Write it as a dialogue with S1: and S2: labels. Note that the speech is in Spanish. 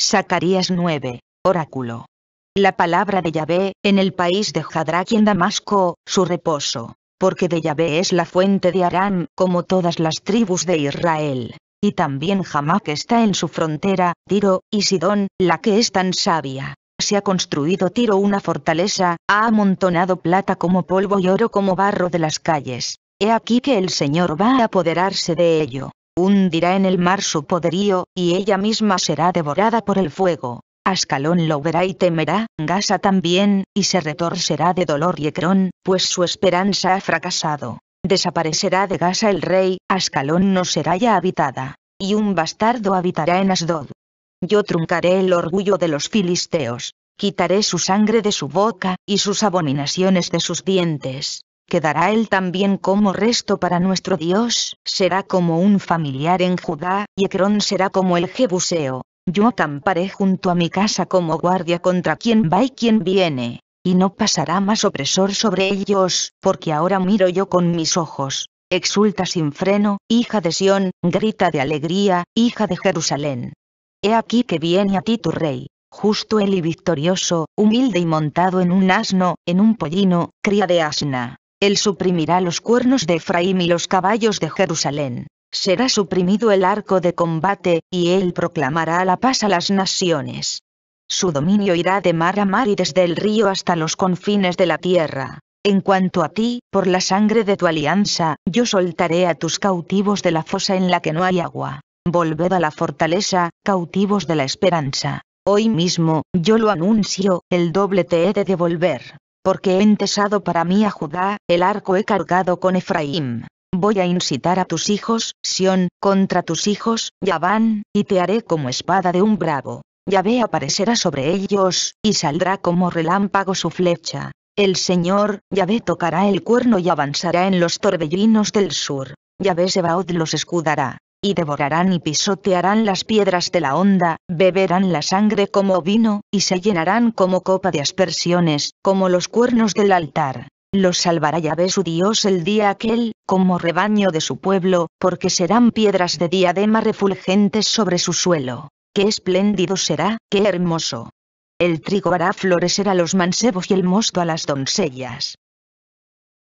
S1: Zacarías 9. Oráculo. La palabra de Yahvé, en el país de Hadrak y en Damasco, su reposo. Porque de Yahvé es la fuente de Aram, como todas las tribus de Israel. Y también Jamá que está en su frontera, Tiro, y Sidón, la que es tan sabia. Se ha construido Tiro una fortaleza, ha amontonado plata como polvo y oro como barro de las calles. He aquí que el Señor va a apoderarse de ello, hundirá en el mar su poderío, y ella misma será devorada por el fuego. Ascalón lo verá y temerá, Gaza también, y se retorcerá de dolor y Ecrón, pues su esperanza ha fracasado. Desaparecerá de Gaza el rey, Ascalón no será ya habitada, y un bastardo habitará en Asdod. Yo truncaré el orgullo de los filisteos, quitaré su sangre de su boca, y sus abominaciones de sus dientes quedará él también como resto para nuestro Dios, será como un familiar en Judá, y Ecrón será como el Jebuseo. Yo acamparé junto a mi casa como guardia contra quien va y quien viene, y no pasará más opresor sobre ellos, porque ahora miro yo con mis ojos. Exulta sin freno, hija de Sión, grita de alegría, hija de Jerusalén. He aquí que viene a ti tu rey, justo él y victorioso, humilde y montado en un asno, en un pollino, cría de asna. Él suprimirá los cuernos de Efraín y los caballos de Jerusalén. Será suprimido el arco de combate, y él proclamará la paz a las naciones. Su dominio irá de mar a mar y desde el río hasta los confines de la tierra. En cuanto a ti, por la sangre de tu alianza, yo soltaré a tus cautivos de la fosa en la que no hay agua. Volved a la fortaleza, cautivos de la esperanza. Hoy mismo, yo lo anuncio, el doble te he de devolver porque he entesado para mí a Judá, el arco he cargado con Efraín. Voy a incitar a tus hijos, Sión, contra tus hijos, Yaván, y te haré como espada de un bravo. Yahvé aparecerá sobre ellos, y saldrá como relámpago su flecha. El Señor, Yahvé tocará el cuerno y avanzará en los torbellinos del sur. Yahvé Sebaot los escudará y devorarán y pisotearán las piedras de la onda, beberán la sangre como vino, y se llenarán como copa de aspersiones, como los cuernos del altar. Los salvará Yahvé su Dios el día aquel, como rebaño de su pueblo, porque serán piedras de diadema refulgentes sobre su suelo. ¡Qué espléndido será, qué hermoso! El trigo hará florecer a los mancebos y el mosto a las doncellas.